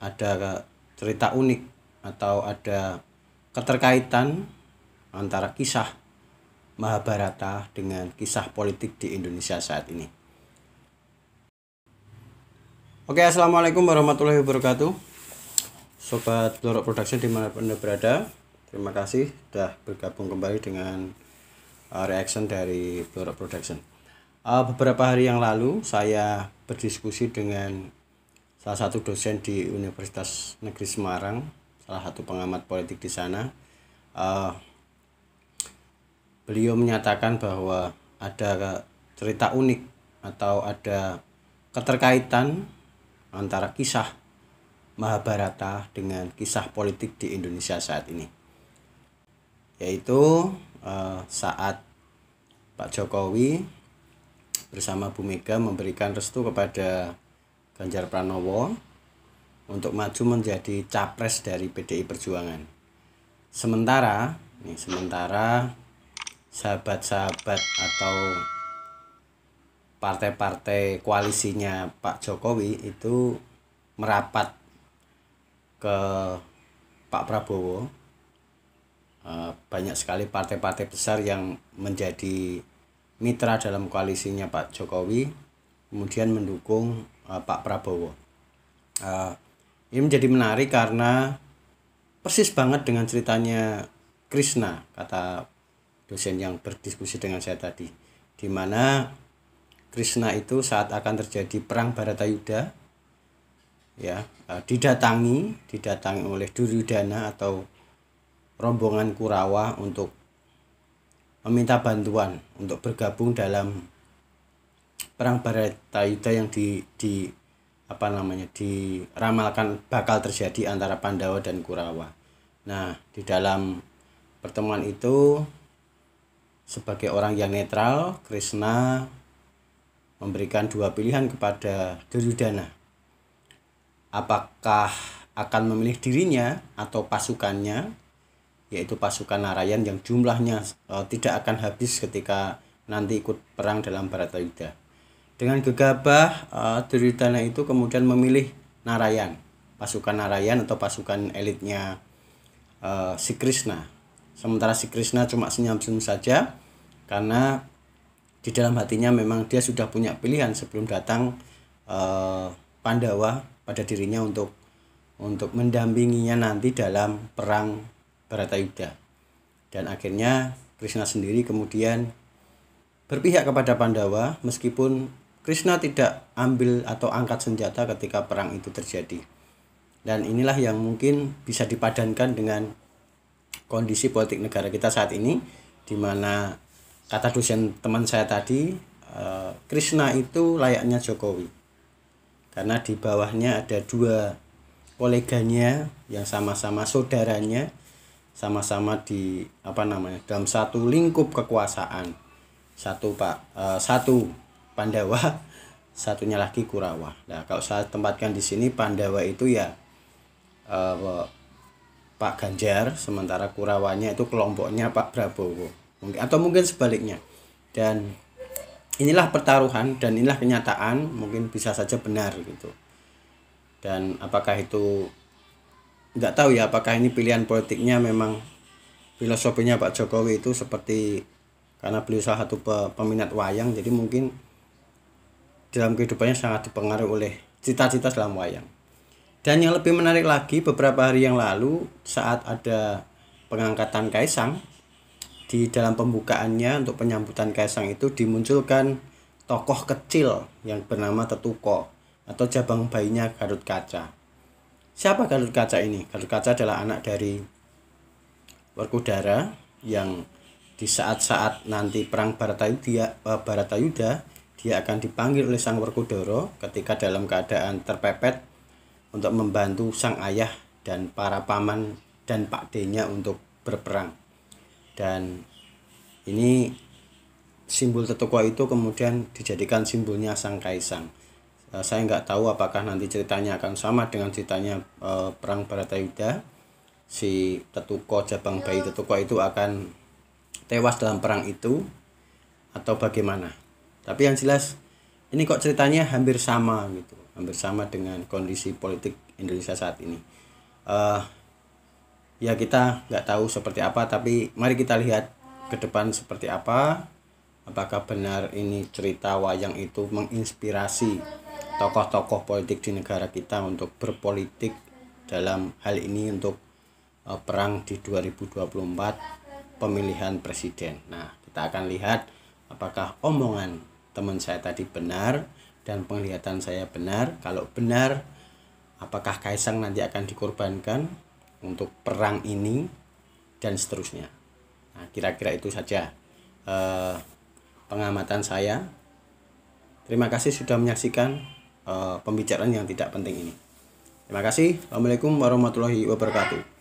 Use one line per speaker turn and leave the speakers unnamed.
ada cerita unik atau ada keterkaitan antara kisah Mahabharata dengan kisah politik di Indonesia saat ini. Oke, assalamualaikum warahmatullahi wabarakatuh. Sobat Lorok Production di dimanapun Anda berada, terima kasih sudah bergabung kembali dengan uh, reaction dari Lorok Production. Uh, beberapa hari yang lalu saya berdiskusi dengan salah satu dosen di Universitas Negeri Semarang, salah satu pengamat politik di sana. Uh, beliau menyatakan bahwa ada cerita unik atau ada keterkaitan antara kisah Mahabharata dengan kisah politik di Indonesia saat ini yaitu uh, saat Pak Jokowi bersama Bu Mega memberikan restu kepada Ganjar Pranowo untuk maju menjadi capres dari PDI Perjuangan. Sementara, nih sementara sahabat-sahabat atau partai-partai koalisinya Pak Jokowi itu merapat ke Pak Prabowo eh, banyak sekali partai-partai besar yang menjadi mitra dalam koalisinya Pak Jokowi kemudian mendukung Eh, Pak Prabowo. Uh, ini menjadi menarik karena persis banget dengan ceritanya Krishna kata dosen yang berdiskusi dengan saya tadi di mana Krishna itu saat akan terjadi perang Baratayuda ya eh, didatangi didatangi oleh Duryudana atau rombongan Kurawa untuk meminta bantuan untuk bergabung dalam perang baratayuda yang di di apa namanya diramalkan bakal terjadi antara Pandawa dan Kurawa. Nah, di dalam pertemuan itu sebagai orang yang netral, Krishna memberikan dua pilihan kepada Duryudana. Apakah akan memilih dirinya atau pasukannya, yaitu pasukan Narayan yang jumlahnya eh, tidak akan habis ketika nanti ikut perang dalam Bharatayuda. Dengan gegabah uh, Duryudana itu kemudian memilih Narayan, pasukan Narayan atau pasukan elitnya uh, eh, si Krishna. Sementara si Krishna cuma senyum-senyum saja karena di dalam hatinya memang dia sudah punya pilihan sebelum datang uh, eh, Pandawa pada dirinya untuk untuk mendampinginya nanti dalam perang Baratayuda. Dan akhirnya Krishna sendiri kemudian berpihak kepada Pandawa meskipun Krishna tidak ambil atau angkat senjata ketika perang itu terjadi. Dan inilah yang mungkin bisa dipadankan dengan kondisi politik negara kita saat ini di mana kata dosen teman saya tadi eh, Krishna itu layaknya Jokowi. Karena di bawahnya ada dua koleganya yang sama-sama saudaranya sama-sama di apa namanya dalam satu lingkup kekuasaan satu pak uh, satu Pandawa satunya lagi Kurawa nah kalau saya tempatkan di sini Pandawa itu ya eh, Pak Ganjar sementara Kurawanya itu kelompoknya Pak Prabowo mungkin atau mungkin sebaliknya dan inilah pertaruhan dan inilah kenyataan mungkin bisa saja benar gitu dan apakah itu nggak tahu ya apakah ini pilihan politiknya memang filosofinya Pak Jokowi itu seperti karena beliau salah satu peminat wayang jadi mungkin dalam kehidupannya sangat dipengaruhi oleh cita-cita dalam wayang. Dan yang lebih menarik lagi beberapa hari yang lalu saat ada pengangkatan Kaisang di dalam pembukaannya untuk penyambutan Kaisang itu dimunculkan tokoh kecil yang bernama Tetuko atau jabang bayinya Garut Kaca. Siapa Garut Kaca ini? Garut Kaca adalah anak dari Werkudara yang di saat-saat nanti perang Baratayuda, eh, Baratayuda dia akan dipanggil oleh Sang Werkudara ketika dalam keadaan terpepet untuk membantu sang ayah dan para paman dan pak d untuk berperang. Dan ini simbol tetukwa itu kemudian dijadikan simbolnya sang kaisang. Eh, saya nggak tahu apakah nanti ceritanya akan sama dengan ceritanya eh, perang Baratayuda. Si tetuko Jabang Bayi tetukwa itu akan tewas dalam perang itu atau bagaimana? tapi yang jelas ini kok ceritanya hampir sama gitu hampir sama dengan kondisi politik Indonesia saat ini uh, ya kita nggak tahu seperti apa tapi mari kita lihat ke depan seperti apa apakah benar ini cerita wayang itu menginspirasi tokoh-tokoh politik di negara kita untuk berpolitik dalam hal ini untuk eh, perang di 2024 pemilihan presiden nah kita akan lihat apakah omongan teman saya tadi benar dan penglihatan saya benar kalau benar apakah Kaisang nanti akan dikorbankan untuk perang ini dan seterusnya nah kira-kira itu saja eh, pengamatan saya terima kasih sudah menyaksikan eh, pembicaraan yang tidak penting ini terima kasih Assalamualaikum warahmatullahi wabarakatuh